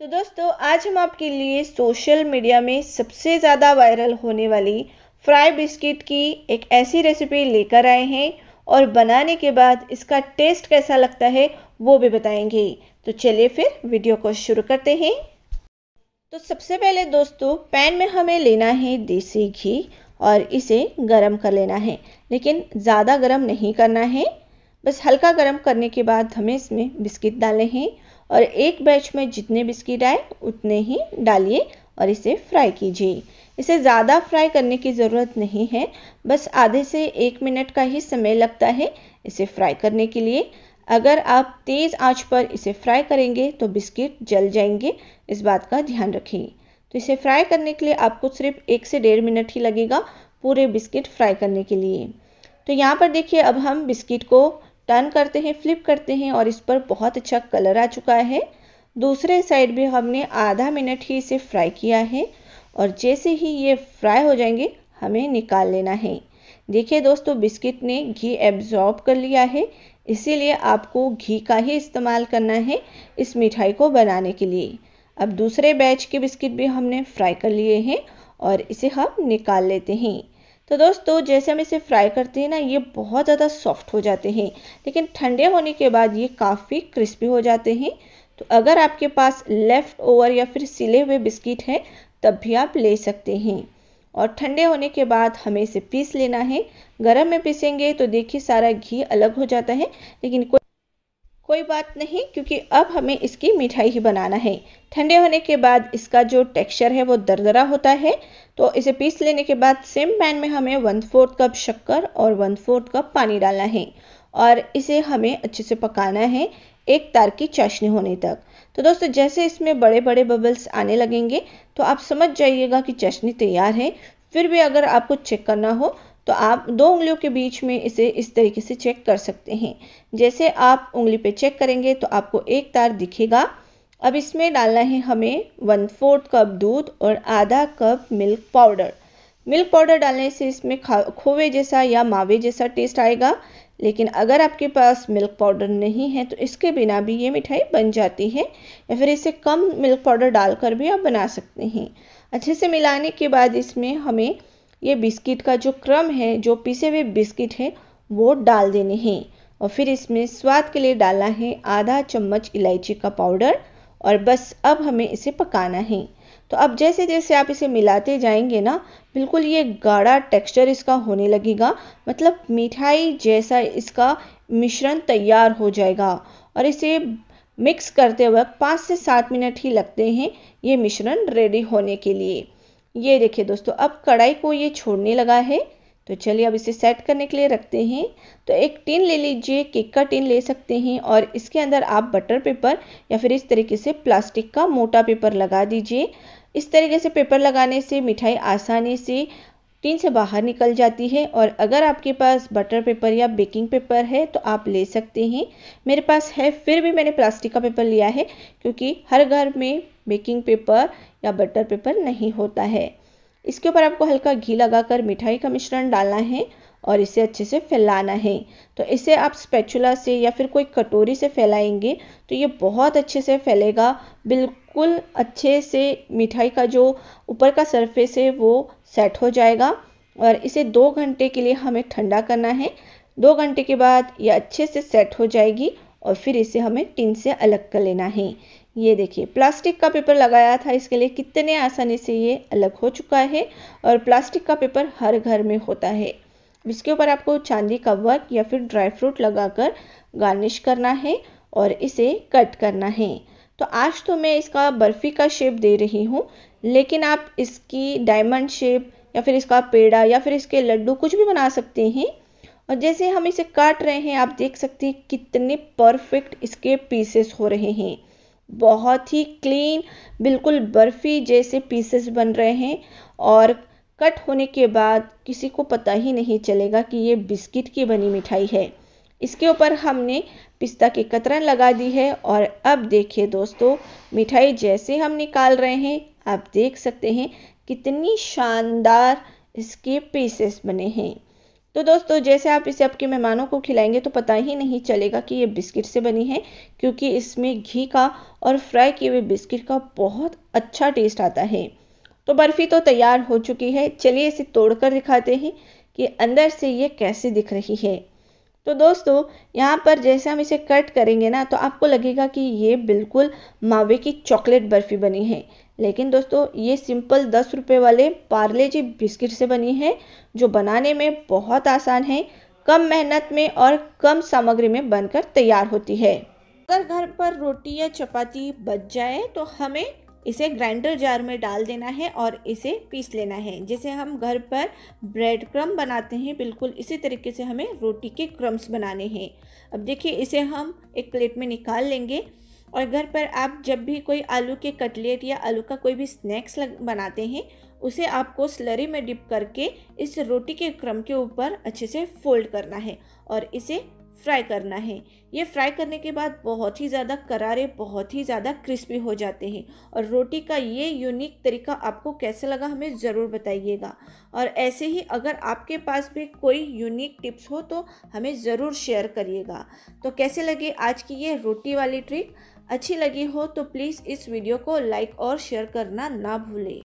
तो दोस्तों आज हम आपके लिए सोशल मीडिया में सबसे ज़्यादा वायरल होने वाली फ्राई बिस्किट की एक ऐसी रेसिपी लेकर आए हैं और बनाने के बाद इसका टेस्ट कैसा लगता है वो भी बताएंगे तो चलिए फिर वीडियो को शुरू करते हैं तो सबसे पहले दोस्तों पैन में हमें लेना है देसी घी और इसे गरम कर लेना है लेकिन ज़्यादा गर्म नहीं करना है बस हल्का गर्म करने के बाद हमें इसमें बिस्किट डाले हैं और एक बैच में जितने बिस्किट आए उतने ही डालिए और इसे फ्राई कीजिए इसे ज़्यादा फ्राई करने की ज़रूरत नहीं है बस आधे से एक मिनट का ही समय लगता है इसे फ्राई करने के लिए अगर आप तेज़ आंच पर इसे फ्राई करेंगे तो बिस्किट जल जाएंगे इस बात का ध्यान रखें तो इसे फ्राई करने के लिए आपको सिर्फ एक से डेढ़ मिनट ही लगेगा पूरे बिस्किट फ्राई करने के लिए तो यहाँ पर देखिए अब हम बिस्किट को टर्न करते हैं फ्लिप करते हैं और इस पर बहुत अच्छा कलर आ चुका है दूसरे साइड भी हमने आधा मिनट ही इसे फ्राई किया है और जैसे ही ये फ्राई हो जाएंगे हमें निकाल लेना है देखिए दोस्तों बिस्किट ने घी एब्जॉर्ब कर लिया है इसीलिए आपको घी का ही इस्तेमाल करना है इस मिठाई को बनाने के लिए अब दूसरे बैच के बिस्किट भी हमने फ्राई कर लिए हैं और इसे हम निकाल लेते हैं तो दोस्तों जैसे हम इसे फ्राई करते हैं ना ये बहुत ज़्यादा सॉफ्ट हो जाते हैं लेकिन ठंडे होने के बाद ये काफ़ी क्रिस्पी हो जाते हैं तो अगर आपके पास लेफ़्ट ओवर या फिर सिले हुए बिस्किट हैं तब भी आप ले सकते हैं और ठंडे होने के बाद हमें इसे पीस लेना है गर्म में पीसेंगे तो देखिए सारा घी अलग हो जाता है लेकिन कोई बात नहीं क्योंकि अब हमें इसकी मिठाई ही बनाना है ठंडे होने के बाद इसका जो टेक्सचर है वो दरदरा होता है तो इसे पीस लेने के बाद सेम पैन में हमें वन फोर्थ कप शक्कर और वन फोर्थ कप पानी डालना है और इसे हमें अच्छे से पकाना है एक तार की चाशनी होने तक तो दोस्तों जैसे इसमें बड़े बड़े बबल्स आने लगेंगे तो आप समझ जाइएगा कि चाशनी तैयार है फिर भी अगर आपको चेक करना हो तो आप दो उंगलियों के बीच में इसे इस तरीके से चेक कर सकते हैं जैसे आप उंगली पे चेक करेंगे तो आपको एक तार दिखेगा अब इसमें डालना है हमें वन फोर्थ कप दूध और आधा cup milk powder milk powder डालने से इसमें खोवे जैसा या मावे जैसा टेस्ट आएगा लेकिन अगर आपके पास मिल्क पाउडर नहीं है तो इसके बिना भी ये मिठाई बन जाती है या फिर इसे कम मिल्क पाउडर डालकर भी आप बना सकते हैं अच्छे से मिलाने के बाद इसमें हमें ये बिस्किट का जो क्रम है जो पिसे हुए बिस्किट है वो डाल देने हैं और फिर इसमें स्वाद के लिए डालना है आधा चम्मच इलायची का पाउडर और बस अब हमें इसे पकाना है तो अब जैसे जैसे आप इसे मिलाते जाएंगे ना बिल्कुल ये गाढ़ा टेक्सचर इसका होने लगेगा मतलब मिठाई जैसा इसका मिश्रण तैयार हो जाएगा और इसे मिक्स करते वक्त पाँच से सात मिनट ही लगते हैं ये मिश्रण रेडी होने के लिए ये देखिए दोस्तों अब कढ़ाई को ये छोड़ने लगा है तो चलिए अब इसे सेट करने के लिए रखते हैं तो एक टिन ले लीजिए केक का टिन ले सकते हैं और इसके अंदर आप बटर पेपर या फिर इस तरीके से प्लास्टिक का मोटा पेपर लगा दीजिए इस तरीके से पेपर लगाने से मिठाई आसानी से टिन से बाहर निकल जाती है और अगर आपके पास बटर पेपर या बेकिंग पेपर है तो आप ले सकते हैं मेरे पास है फिर भी मैंने प्लास्टिक का पेपर लिया है क्योंकि हर घर में बेकिंग पेपर या बटर पेपर नहीं होता है इसके ऊपर आपको हल्का घी लगाकर मिठाई का मिश्रण डालना है और इसे अच्छे से फैलाना है तो इसे आप स्पैचुला से या फिर कोई कटोरी से फैलाएंगे तो ये बहुत अच्छे से फैलेगा बिल्कुल अच्छे से मिठाई का जो ऊपर का सरफेस है वो सेट हो जाएगा और इसे दो घंटे के लिए हमें ठंडा करना है दो घंटे के बाद ये अच्छे से सेट हो जाएगी और फिर इसे हमें टिन से अलग कर लेना है ये देखिए प्लास्टिक का पेपर लगाया था इसके लिए कितने आसानी से ये अलग हो चुका है और प्लास्टिक का पेपर हर घर में होता है इसके ऊपर आपको चांदी का वर्क या फिर ड्राई फ्रूट लगाकर गार्निश करना है और इसे कट करना है तो आज तो मैं इसका बर्फ़ी का शेप दे रही हूँ लेकिन आप इसकी डायमंड शेप या फिर इसका पेड़ा या फिर इसके लड्डू कुछ भी बना सकते हैं और जैसे हम इसे काट रहे हैं आप देख सकते हैं कितने परफेक्ट इसके पीसेस हो रहे हैं बहुत ही क्लीन बिल्कुल बर्फ़ी जैसे पीसेस बन रहे हैं और कट होने के बाद किसी को पता ही नहीं चलेगा कि ये बिस्किट की बनी मिठाई है इसके ऊपर हमने पिस्ता की कतरन लगा दी है और अब देखिए दोस्तों मिठाई जैसे हम निकाल रहे हैं आप देख सकते हैं कितनी शानदार इसके पीसेस बने हैं तो दोस्तों जैसे आप इसे आपके मेहमानों को खिलाएंगे तो पता ही नहीं चलेगा कि ये बिस्किट से बनी है क्योंकि इसमें घी का और फ्राई किए हुए बिस्किट का बहुत अच्छा टेस्ट आता है तो बर्फ़ी तो तैयार हो चुकी है चलिए इसे तोड़कर दिखाते हैं कि अंदर से ये कैसे दिख रही है तो दोस्तों यहाँ पर जैसे हम इसे कट करेंगे ना तो आपको लगेगा कि ये बिल्कुल मावे की चॉकलेट बर्फ़ी बनी है लेकिन दोस्तों ये सिंपल दस रुपये वाले पार्ले जी बिस्किट से बनी है जो बनाने में बहुत आसान है कम मेहनत में और कम सामग्री में बनकर तैयार होती है अगर घर पर रोटी या चपाती बच जाए तो हमें इसे ग्राइंडर जार में डाल देना है और इसे पीस लेना है जैसे हम घर पर ब्रेड क्रम बनाते हैं बिल्कुल इसी तरीके से हमें रोटी के क्रम्स बनाने हैं अब देखिए इसे हम एक प्लेट में निकाल लेंगे और घर पर आप जब भी कोई आलू के कटलेट या आलू का कोई भी स्नैक्स बनाते हैं उसे आपको स्लरी में डिप करके इस रोटी के क्रम के ऊपर अच्छे से फोल्ड करना है और इसे फ्राई करना है ये फ्राई करने के बाद बहुत ही ज़्यादा करारे बहुत ही ज़्यादा क्रिस्पी हो जाते हैं और रोटी का ये यूनिक तरीका आपको कैसे लगा हमें ज़रूर बताइएगा और ऐसे ही अगर आपके पास भी कोई यूनिक टिप्स हो तो हमें ज़रूर शेयर करिएगा तो कैसे लगे आज की ये रोटी वाली ट्रिक अच्छी लगी हो तो प्लीज़ इस वीडियो को लाइक और शेयर करना ना भूलें